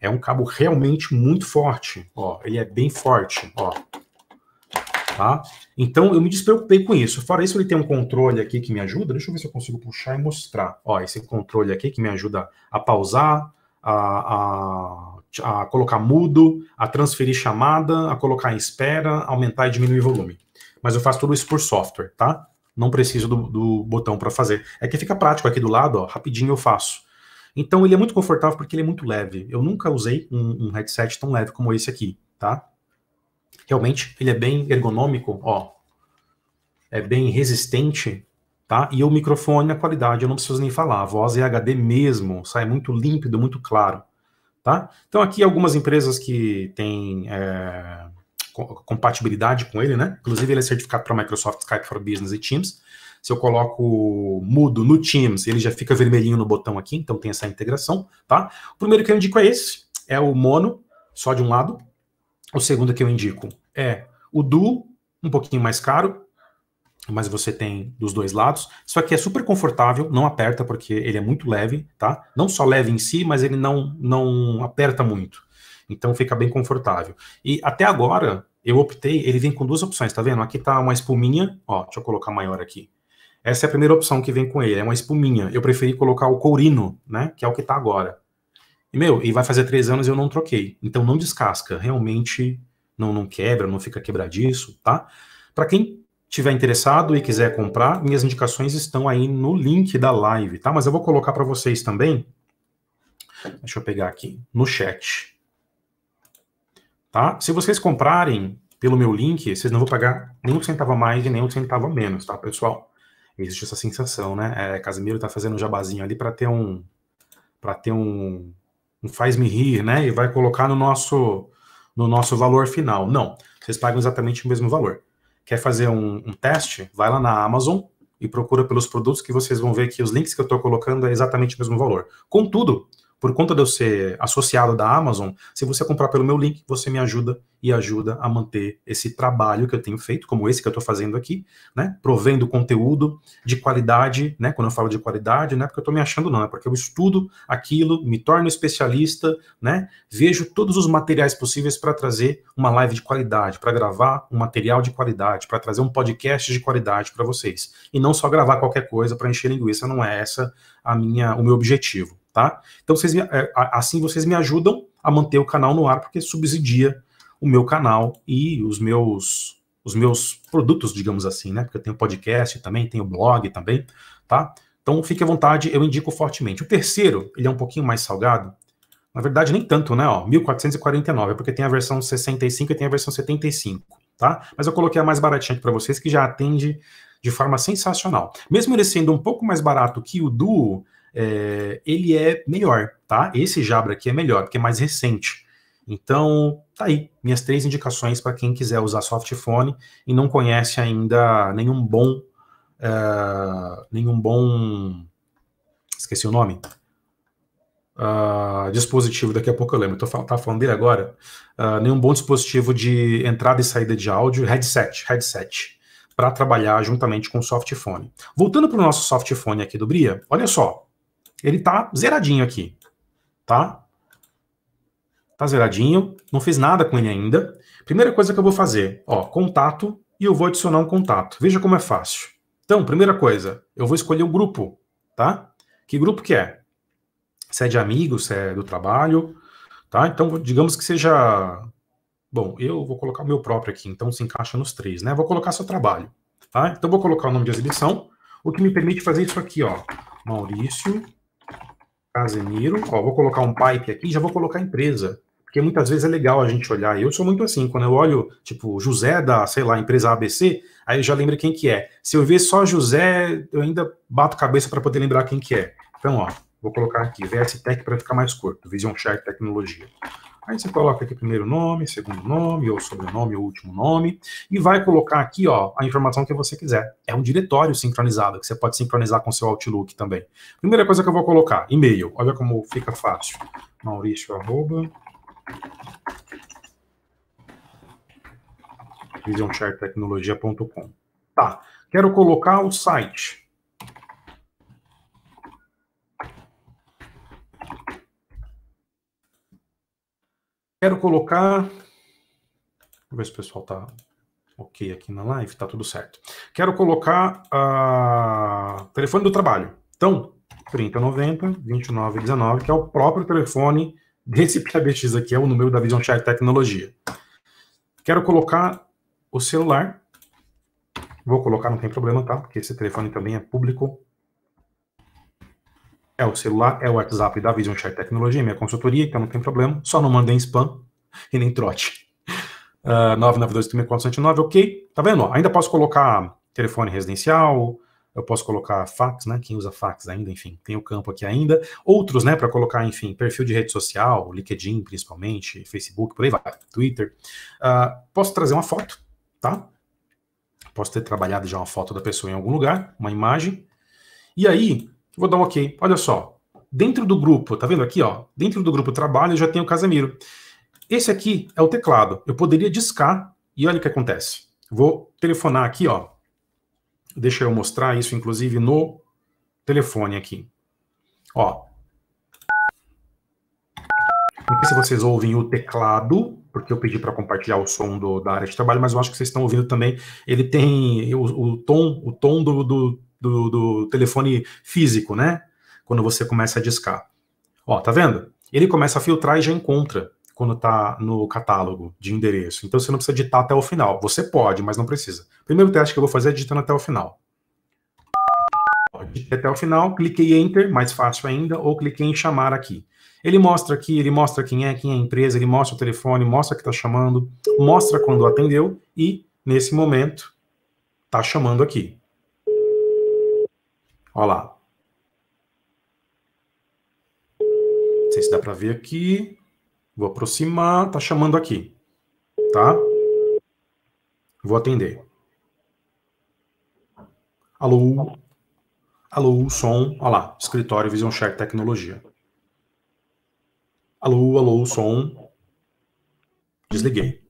É um cabo realmente muito forte, ó, ele é bem forte, ó. Tá? Então eu me despreocupei com isso. Fora isso, ele tem um controle aqui que me ajuda. Deixa eu ver se eu consigo puxar e mostrar. Ó, esse controle aqui que me ajuda a pausar, a, a, a colocar mudo, a transferir chamada, a colocar em espera, aumentar e diminuir volume. Mas eu faço tudo isso por software, tá? Não preciso do, do botão para fazer. É que fica prático aqui do lado, ó, rapidinho eu faço. Então ele é muito confortável porque ele é muito leve. Eu nunca usei um, um headset tão leve como esse aqui, tá? Realmente, ele é bem ergonômico, ó. É bem resistente, tá? E o microfone, a qualidade, eu não preciso nem falar. A voz é HD mesmo, sai muito límpido, muito claro, tá? Então, aqui algumas empresas que têm é, compatibilidade com ele, né? Inclusive, ele é certificado para Microsoft Skype for Business e Teams. Se eu coloco mudo no Teams, ele já fica vermelhinho no botão aqui, então tem essa integração, tá? O primeiro que eu indico é esse, é o mono, só de um lado, o segundo que eu indico é o Duo, um pouquinho mais caro, mas você tem dos dois lados. Só que é super confortável, não aperta porque ele é muito leve, tá? Não só leve em si, mas ele não não aperta muito. Então fica bem confortável. E até agora eu optei, ele vem com duas opções, tá vendo? Aqui tá uma espuminha, ó, deixa eu colocar maior aqui. Essa é a primeira opção que vem com ele, é uma espuminha. Eu preferi colocar o courino, né, que é o que tá agora. E, meu, e vai fazer três anos e eu não troquei. Então não descasca, realmente não, não quebra, não fica quebradiço, tá? Para quem tiver interessado e quiser comprar, minhas indicações estão aí no link da live, tá? Mas eu vou colocar para vocês também. Deixa eu pegar aqui no chat. Tá? Se vocês comprarem pelo meu link, vocês não vão pagar nem um centavo a mais e nem um centavo a menos, tá, pessoal? Existe essa sensação, né? É, Casimiro tá fazendo um jabazinho ali para ter um para ter um um faz-me rir, né? E vai colocar no nosso, no nosso valor final. Não, vocês pagam exatamente o mesmo valor. Quer fazer um, um teste? Vai lá na Amazon e procura pelos produtos que vocês vão ver que os links que eu estou colocando é exatamente o mesmo valor. Contudo, por conta de eu ser associado da Amazon, se você comprar pelo meu link, você me ajuda e ajuda a manter esse trabalho que eu tenho feito, como esse que eu estou fazendo aqui, né? Provendo conteúdo de qualidade, né? Quando eu falo de qualidade, não é porque eu estou me achando, não, é porque eu estudo aquilo, me torno especialista, né? Vejo todos os materiais possíveis para trazer uma live de qualidade, para gravar um material de qualidade, para trazer um podcast de qualidade para vocês. E não só gravar qualquer coisa para encher linguiça, não é essa a minha, o meu objetivo tá? Então, vocês me, é, assim vocês me ajudam a manter o canal no ar, porque subsidia o meu canal e os meus os meus produtos, digamos assim, né? Porque eu tenho podcast também, tenho blog também, tá? Então, fique à vontade, eu indico fortemente. O terceiro, ele é um pouquinho mais salgado. Na verdade, nem tanto, né? Ó, 1449, porque tem a versão 65 e tem a versão 75, tá? Mas eu coloquei a mais baratinha aqui para vocês, que já atende de forma sensacional. Mesmo ele sendo um pouco mais barato que o Duo, é, ele é melhor, tá? Esse Jabra aqui é melhor, porque é mais recente. Então, tá aí, minhas três indicações para quem quiser usar softphone e não conhece ainda nenhum bom. Uh, nenhum bom. Esqueci o nome. Uh, dispositivo, daqui a pouco eu lembro, Estou tá falando dele agora. Uh, nenhum bom dispositivo de entrada e saída de áudio, headset, headset, para trabalhar juntamente com o softphone. Voltando para o nosso softphone aqui do Bria, olha só, ele tá zeradinho aqui, tá? Tá zeradinho, não fiz nada com ele ainda. Primeira coisa que eu vou fazer, ó, contato, e eu vou adicionar um contato. Veja como é fácil. Então, primeira coisa, eu vou escolher o um grupo, tá? Que grupo que é? Se é de amigos, se é do trabalho, tá? Então, digamos que seja... Bom, eu vou colocar o meu próprio aqui, então se encaixa nos três, né? Vou colocar só trabalho, tá? Então, vou colocar o nome de exibição, o que me permite fazer isso aqui, ó. Maurício Casemiro. Ó, vou colocar um pipe aqui, já vou colocar empresa. Porque muitas vezes é legal a gente olhar. Eu sou muito assim, quando eu olho, tipo, José da, sei lá, empresa ABC, aí eu já lembro quem que é. Se eu ver só José, eu ainda bato cabeça para poder lembrar quem que é. Então, ó, vou colocar aqui VS Tech para ficar mais curto, Vision Share Tecnologia. Aí você coloca aqui primeiro nome, segundo nome, ou sobrenome, ou último nome, e vai colocar aqui ó, a informação que você quiser. É um diretório sincronizado, que você pode sincronizar com seu Outlook também. Primeira coisa que eu vou colocar, e-mail. Olha como fica fácil. Maurício, arroba... visionchartecnologia.com. Tá, quero colocar o site. Quero colocar. Vou ver se o pessoal tá ok aqui na live, tá tudo certo. Quero colocar a ah, telefone do trabalho. Então, 3090 2919, que é o próprio telefone desse PABX aqui, é o número da Vision Chat Tecnologia. Quero colocar o celular. Vou colocar, não tem problema, tá? Porque esse telefone também é público é o celular, é o WhatsApp da Vision Share Tecnologia, minha consultoria, então não tem problema. Só não mandem spam e nem trote. Uh, ah, 992 ok. Tá vendo? Ainda posso colocar telefone residencial, eu posso colocar fax, né? Quem usa fax ainda, enfim, tem o campo aqui ainda. Outros, né, para colocar, enfim, perfil de rede social, LinkedIn principalmente, Facebook, por aí vai, Twitter. Uh, posso trazer uma foto, tá? Posso ter trabalhado já uma foto da pessoa em algum lugar, uma imagem. E aí, Vou dar um OK. Olha só. Dentro do grupo, tá vendo aqui, ó? Dentro do grupo trabalho já tenho o Casemiro. Esse aqui é o teclado. Eu poderia discar e olha o que acontece. Vou telefonar aqui, ó. Deixa eu mostrar isso, inclusive, no telefone aqui. Ó. Não sei se vocês ouvem o teclado, porque eu pedi para compartilhar o som do, da área de trabalho, mas eu acho que vocês estão ouvindo também. Ele tem o, o tom, o tom do, do do, do telefone físico, né? Quando você começa a discar. Ó, tá vendo? Ele começa a filtrar e já encontra quando tá no catálogo de endereço. Então você não precisa digitar até o final. Você pode, mas não precisa. Primeiro teste que eu vou fazer é digitando até o final. até o final, cliquei em Enter, mais fácil ainda, ou cliquei em chamar aqui. Ele mostra aqui, ele mostra quem é, quem é a empresa, ele mostra o telefone, mostra que está chamando, mostra quando atendeu e, nesse momento, está chamando aqui. Olha lá. Não sei se dá para ver aqui. Vou aproximar. Tá chamando aqui. Tá? Vou atender. Alô? Alô, som. Olha lá. Escritório Vision Share Tecnologia. Alô, alô, som. Desliguei.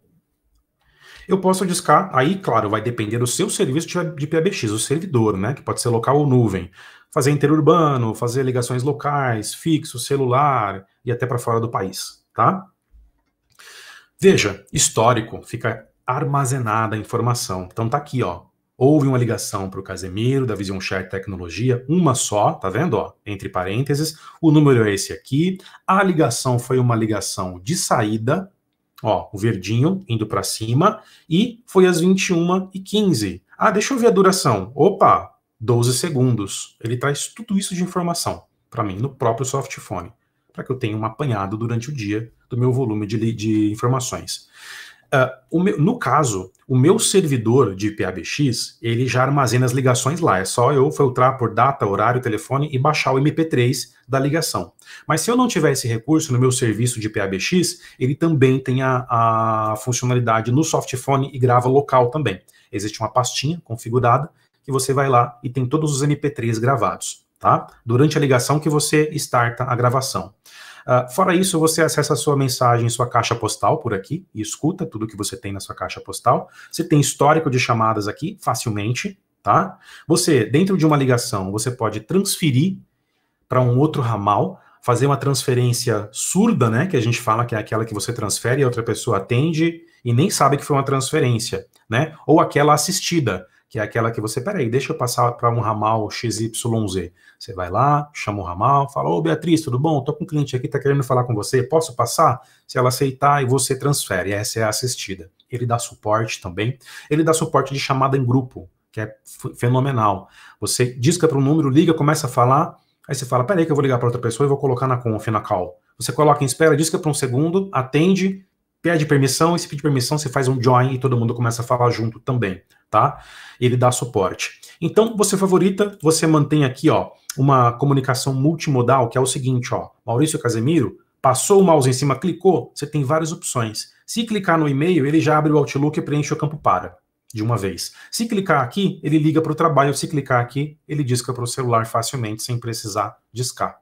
Eu posso discar, aí, claro, vai depender do seu serviço de PBX, o servidor, né? Que pode ser local ou nuvem. Fazer interurbano, fazer ligações locais, fixo, celular e até para fora do país, tá? Veja, histórico, fica armazenada a informação. Então tá aqui, ó. Houve uma ligação para o Casemiro da Vision Share Tecnologia, uma só, tá vendo? Ó, entre parênteses, o número é esse aqui. A ligação foi uma ligação de saída, Ó, o verdinho indo para cima e foi às 21 e 15. Ah, deixa eu ver a duração. Opa, 12 segundos. Ele traz tudo isso de informação para mim no próprio softphone, para que eu tenha um apanhado durante o dia do meu volume de, de informações. Uh, meu, no caso, o meu servidor de IPABX, ele já armazena as ligações lá. É só eu filtrar por data, horário, telefone e baixar o MP3 da ligação. Mas se eu não tiver esse recurso no meu serviço de IPABX, ele também tem a, a funcionalidade no softphone e grava local também. Existe uma pastinha configurada que você vai lá e tem todos os MP3 gravados, tá? Durante a ligação que você starta a gravação. Uh, fora isso, você acessa a sua mensagem, sua caixa postal por aqui e escuta tudo que você tem na sua caixa postal. Você tem histórico de chamadas aqui facilmente, tá? Você, dentro de uma ligação, você pode transferir para um outro ramal, fazer uma transferência surda, né? Que a gente fala que é aquela que você transfere e a outra pessoa atende e nem sabe que foi uma transferência, né? Ou aquela assistida, que é aquela que você, peraí, deixa eu passar para um ramal XYZ. Você vai lá, chama o ramal, fala, ô Beatriz, tudo bom? estou com um cliente aqui, está querendo falar com você, posso passar? Se ela aceitar, e você transfere, essa é a assistida. Ele dá suporte também, ele dá suporte de chamada em grupo, que é fenomenal. Você disca para um número, liga, começa a falar, aí você fala, peraí que eu vou ligar para outra pessoa e vou colocar na conf, na call. Você coloca em espera, disca para um segundo, atende, pede permissão, e se pedir permissão, você faz um join e todo mundo começa a falar junto também tá? Ele dá suporte. Então, você favorita, você mantém aqui, ó, uma comunicação multimodal, que é o seguinte, ó, Maurício Casemiro, passou o mouse em cima, clicou, você tem várias opções. Se clicar no e-mail, ele já abre o Outlook e preenche o campo para, de uma vez. Se clicar aqui, ele liga para o trabalho, se clicar aqui, ele disca é para o celular facilmente, sem precisar discar,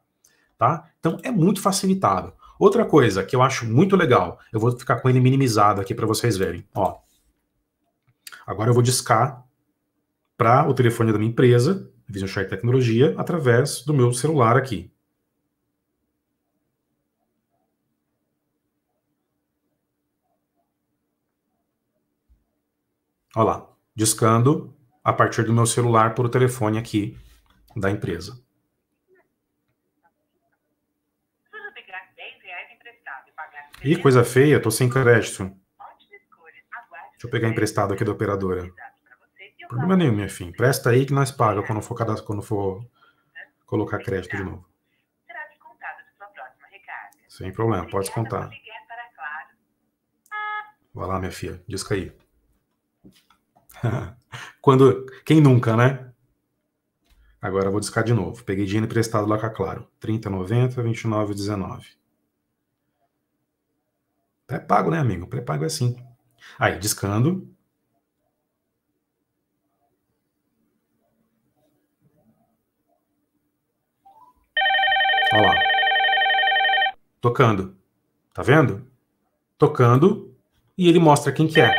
tá? Então, é muito facilitado. Outra coisa que eu acho muito legal, eu vou ficar com ele minimizado aqui para vocês verem, ó. Agora eu vou discar para o telefone da minha empresa, Vision Shark Tecnologia, através do meu celular aqui. Olha lá, discando a partir do meu celular por o telefone aqui da empresa. É Ih, coisa feia, estou sem crédito. Deixa eu pegar emprestado aqui da operadora. Problema nenhum, minha filha. Presta aí que nós paga quando for, cadastro, quando for colocar crédito de novo. Sem problema, pode contar. Vai lá, minha filha, disca aí. Quando, quem nunca, né? Agora eu vou discar de novo. Peguei dinheiro emprestado lá com a Claro. 29, 19. Pré-pago, né, amigo? Pré-pago é assim. Aí, discando. Olha lá. Tocando. Tá vendo? Tocando e ele mostra quem que é.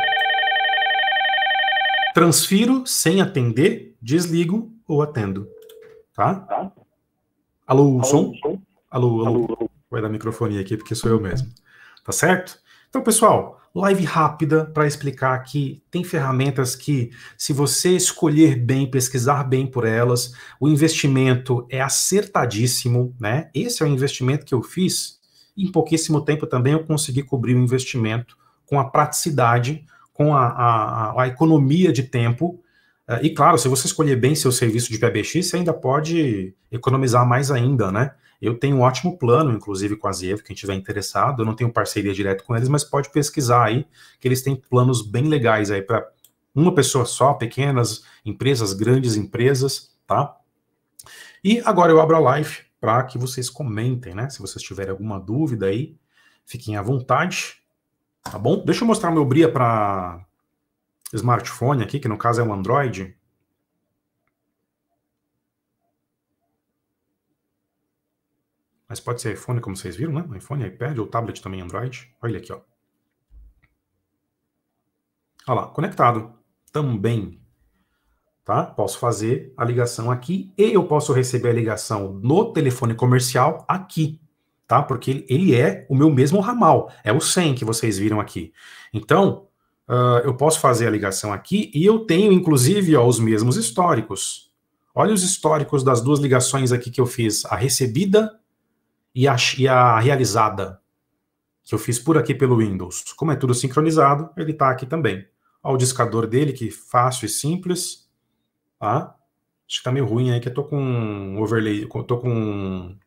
Transfiro sem atender, desligo ou atendo. Tá? tá. Alô, alô, som? Alô, alô. alô. Vai dar microfone aqui porque sou eu mesmo. Tá certo? Então, pessoal, live rápida para explicar que tem ferramentas que, se você escolher bem, pesquisar bem por elas, o investimento é acertadíssimo, né? Esse é o investimento que eu fiz. Em pouquíssimo tempo também eu consegui cobrir o investimento com a praticidade, com a, a, a economia de tempo. Ah, e claro, se você escolher bem seu serviço de PBX, você ainda pode economizar mais ainda, né? Eu tenho um ótimo plano, inclusive, com a Zievo, quem estiver interessado. Eu não tenho parceria direto com eles, mas pode pesquisar aí, que eles têm planos bem legais aí para uma pessoa só, pequenas empresas, grandes empresas, tá? E agora eu abro a live para que vocês comentem, né? Se vocês tiverem alguma dúvida aí, fiquem à vontade, tá bom? Deixa eu mostrar meu Bria para smartphone aqui, que no caso é um Android. Mas pode ser iPhone, como vocês viram, né? iPhone, iPad ou tablet também Android. Olha ele aqui, ó. Olha lá, conectado. Também. Tá? Posso fazer a ligação aqui e eu posso receber a ligação no telefone comercial aqui, tá? Porque ele é o meu mesmo ramal, é o 100 que vocês viram aqui. Então, uh, eu posso fazer a ligação aqui e eu tenho, inclusive, ó, os mesmos históricos. Olha os históricos das duas ligações aqui que eu fiz, a recebida e a, e a realizada, que eu fiz por aqui pelo Windows. Como é tudo sincronizado, ele está aqui também. Olha o discador dele, que fácil e simples. Tá? Acho que está meio ruim aí, que eu estou com um overlay, estou com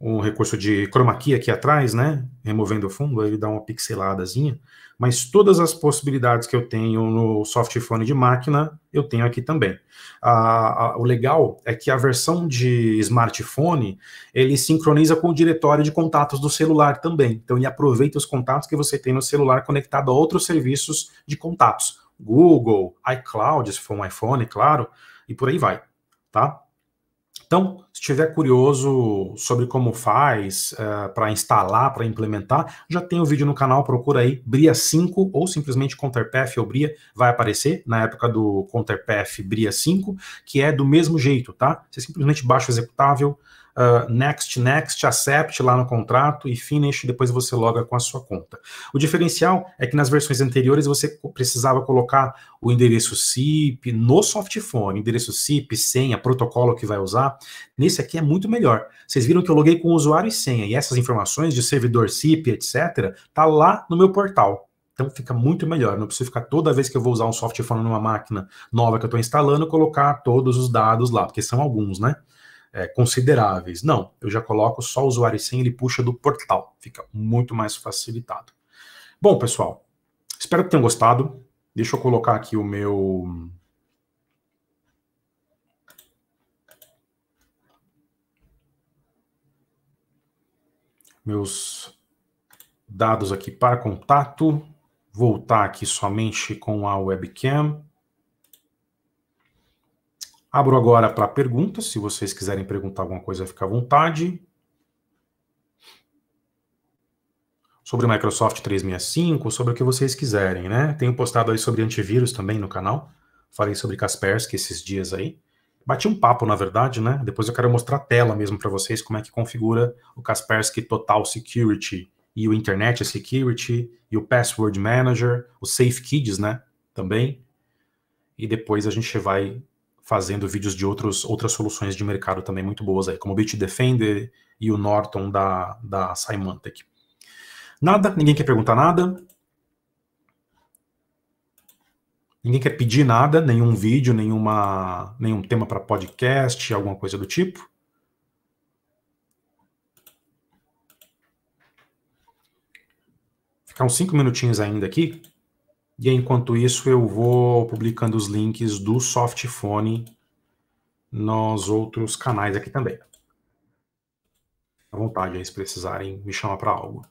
um recurso de chroma key aqui atrás, né? Removendo o fundo, ele dá uma pixeladazinha. Mas todas as possibilidades que eu tenho no softphone de máquina, eu tenho aqui também. A, a, o legal é que a versão de smartphone, ele sincroniza com o diretório de contatos do celular também. Então, ele aproveita os contatos que você tem no celular conectado a outros serviços de contatos. Google, iCloud, se for um iPhone, claro, e por aí vai, tá? Então, se estiver curioso sobre como faz uh, eh, para instalar, para implementar, já tem o um vídeo no canal, procura aí Bria 5 ou simplesmente Counterpath ou Bria, vai aparecer na época do Counterpath Bria 5, que é do mesmo jeito, tá? Você simplesmente baixa o executável, ah, next, Next, Accept lá no contrato e Finish, depois você loga com a sua conta. O diferencial é que nas versões anteriores você precisava colocar o endereço SIP no softphone, endereço SIP, senha, protocolo que vai usar. Nesse aqui é muito melhor. Vocês viram que eu loguei com usuário e senha, e essas informações de servidor SIP etc., tá lá no meu portal. Então fica muito melhor. Não preciso ficar toda vez que eu vou usar um softphone numa máquina nova que eu estou instalando, colocar todos os dados lá, porque são alguns, né? é, consideráveis. Não, eu já coloco só o usuário sem, ele puxa do portal. Fica muito mais facilitado. Bom, pessoal, espero que tenham gostado. Deixa eu colocar aqui o meu. Meus dados aqui para contato. Voltar aqui somente com a webcam. Abro agora para perguntas. Se vocês quiserem perguntar alguma coisa, fica à vontade. Sobre Microsoft 365, sobre o que vocês quiserem, né? Tenho postado aí sobre antivírus também no canal. Falei sobre Kaspersky esses dias aí. Bati um papo, na verdade, né? Depois eu quero mostrar a tela mesmo para vocês como é que configura o Kaspersky Total Security e o Internet Security e o Password Manager, o Safe Kids, né? Também. E depois a gente vai fazendo vídeos de outros, outras soluções de mercado também muito boas aí, como o Bitdefender e o Norton da, da Symantec. Nada? Ninguém quer perguntar nada? Ninguém quer pedir nada, nenhum vídeo, nenhuma, nenhum tema para podcast, alguma coisa do tipo? Ficar uns cinco minutinhos ainda aqui, e enquanto isso, eu vou publicando os links do Softphone nos outros canais aqui também. À vontade aí, se precisarem me chamar para algo.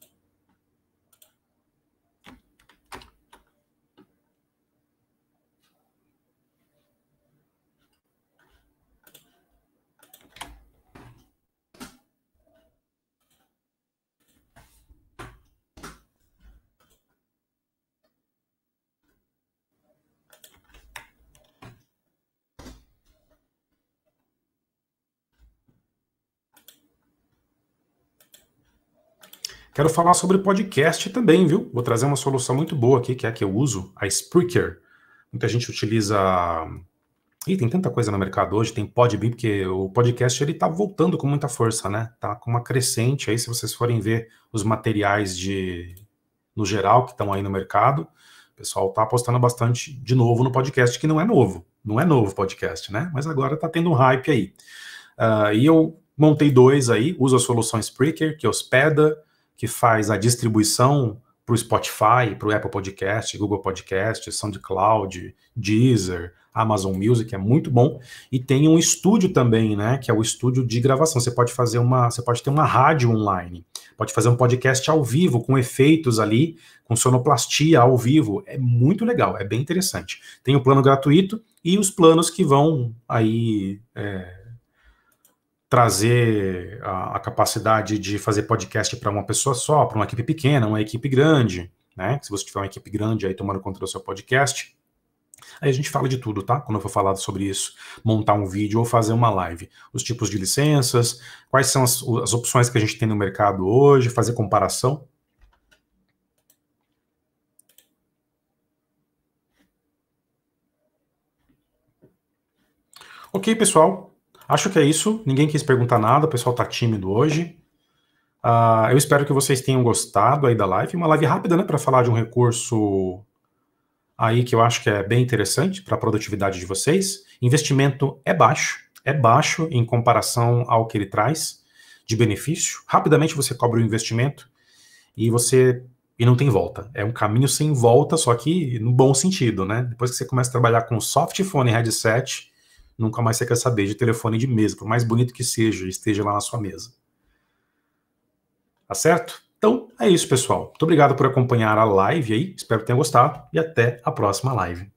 Quero falar sobre podcast também, viu? Vou trazer uma solução muito boa aqui, que é a que eu uso, a Spreaker. Muita gente utiliza. Ih, tem tanta coisa no mercado hoje, tem Podbean, porque o podcast ele tá voltando com muita força, né? Tá com uma crescente aí, se vocês forem ver os materiais de no geral que estão aí no mercado, o pessoal tá apostando bastante de novo no podcast, que não é novo, não é novo podcast, né? Mas agora tá tendo um hype aí. Uh, e eu montei dois aí, uso a solução Spreaker, que hospeda é que faz a distribuição para o Spotify, para o Apple Podcast, Google Podcast, SoundCloud, Deezer, Amazon Music, é muito bom. E tem um estúdio também, né? Que é o estúdio de gravação. Você pode fazer uma, você pode ter uma rádio online, pode fazer um podcast ao vivo, com efeitos ali, com sonoplastia ao vivo. É muito legal, é bem interessante. Tem o plano gratuito e os planos que vão aí. É, trazer a, a capacidade de fazer podcast para uma pessoa só, para uma equipe pequena, uma equipe grande, né? Se você tiver uma equipe grande aí tomando conta do seu podcast, Aí a gente fala de tudo, tá? Quando eu for falar sobre isso, montar um vídeo ou fazer uma live. Os tipos de licenças, quais são as, as opções que a gente tem no mercado hoje, fazer comparação. Ok, pessoal. Acho que é isso. Ninguém quis perguntar nada, o pessoal tá tímido hoje. Uh, eu espero que vocês tenham gostado aí da live. Uma live rápida, né, para falar de um recurso aí que eu acho que é bem interessante para a produtividade de vocês. Investimento é baixo, é baixo em comparação ao que ele traz de benefício. Rapidamente você cobra o investimento e você e não tem volta. É um caminho sem volta, só que no bom sentido, né? Depois que você começa a trabalhar com soft phone headset, Nunca mais você quer saber de telefone de mesa, por mais bonito que seja, esteja lá na sua mesa. Tá certo? Então é isso, pessoal. Muito obrigado por acompanhar a live aí. Espero que tenham gostado e até a próxima live.